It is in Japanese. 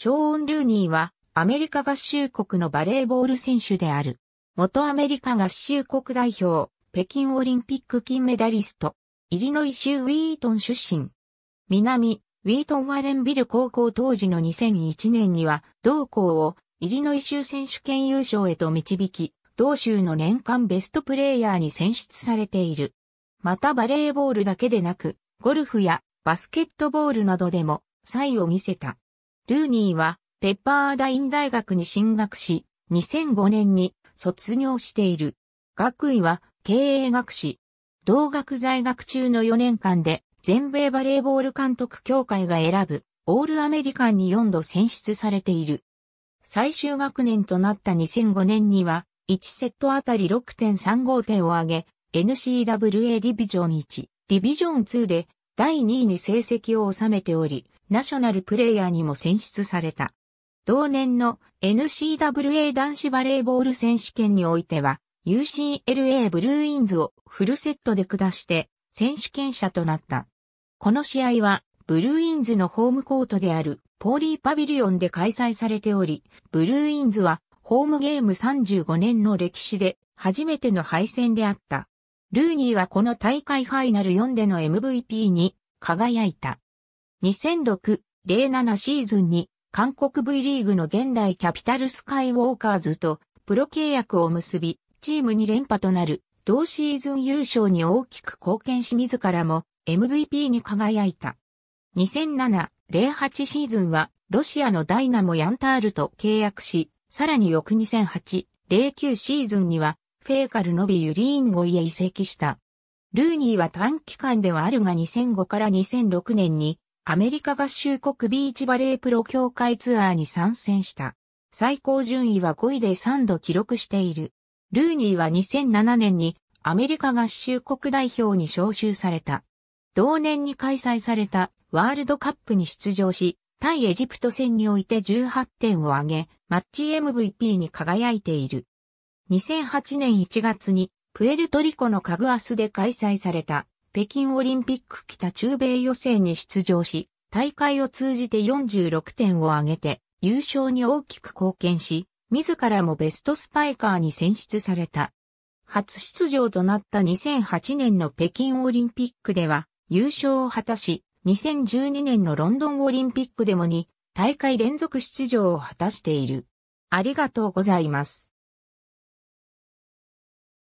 ショーン・ルーニーはアメリカ合衆国のバレーボール選手である。元アメリカ合衆国代表、北京オリンピック金メダリスト、イリノイ州ウィートン出身。南、ウィートン・ワレンビル高校当時の2001年には、同校をイリノイ州選手権優勝へと導き、同州の年間ベストプレーヤーに選出されている。またバレーボールだけでなく、ゴルフやバスケットボールなどでも、才を見せた。ルーニーはペッパーダイン大学に進学し、2005年に卒業している。学位は経営学士。同学在学中の4年間で全米バレーボール監督協会が選ぶオールアメリカンに4度選出されている。最終学年となった2005年には1セットあたり6.35点を上げ、n c w a ディビジョン1、ディビジョン2で第2位に成績を収めており、ナショナルプレイヤーにも選出された。同年の n c w a 男子バレーボール選手権においては、UCLA ブルーインズをフルセットで下して選手権者となった。この試合はブルーインズのホームコートであるポーリーパビリオンで開催されており、ブルーインズはホームゲーム35年の歴史で初めての敗戦であった。ルーニーはこの大会ファイナル4での MVP に輝いた。2006-07シーズンに韓国 V リーグの現代キャピタルスカイウォーカーズとプロ契約を結び、チーム2連覇となる同シーズン優勝に大きく貢献し自らも MVP に輝いた。2007-08シーズンはロシアのダイナモ・ヤンタールと契約し、さらに翌2008-09シーズンにはフェーカルのビユリーンゴイへ移籍した。ルーニーは短期間ではあるが2005から2006年にアメリカ合衆国ビーチバレープロ協会ツアーに参戦した。最高順位は5位で3度記録している。ルーニーは2007年にアメリカ合衆国代表に招集された。同年に開催されたワールドカップに出場し、対エジプト戦において18点を挙げ、マッチ MVP に輝いている。2008年1月にプエルトリコのカグアスで開催された北京オリンピック北中米予選に出場し、大会を通じて46点を挙げて優勝に大きく貢献し、自らもベストスパイカーに選出された。初出場となった2008年の北京オリンピックでは優勝を果たし、2012年のロンドンオリンピックでもに大会連続出場を果たしている。ありがとうございます。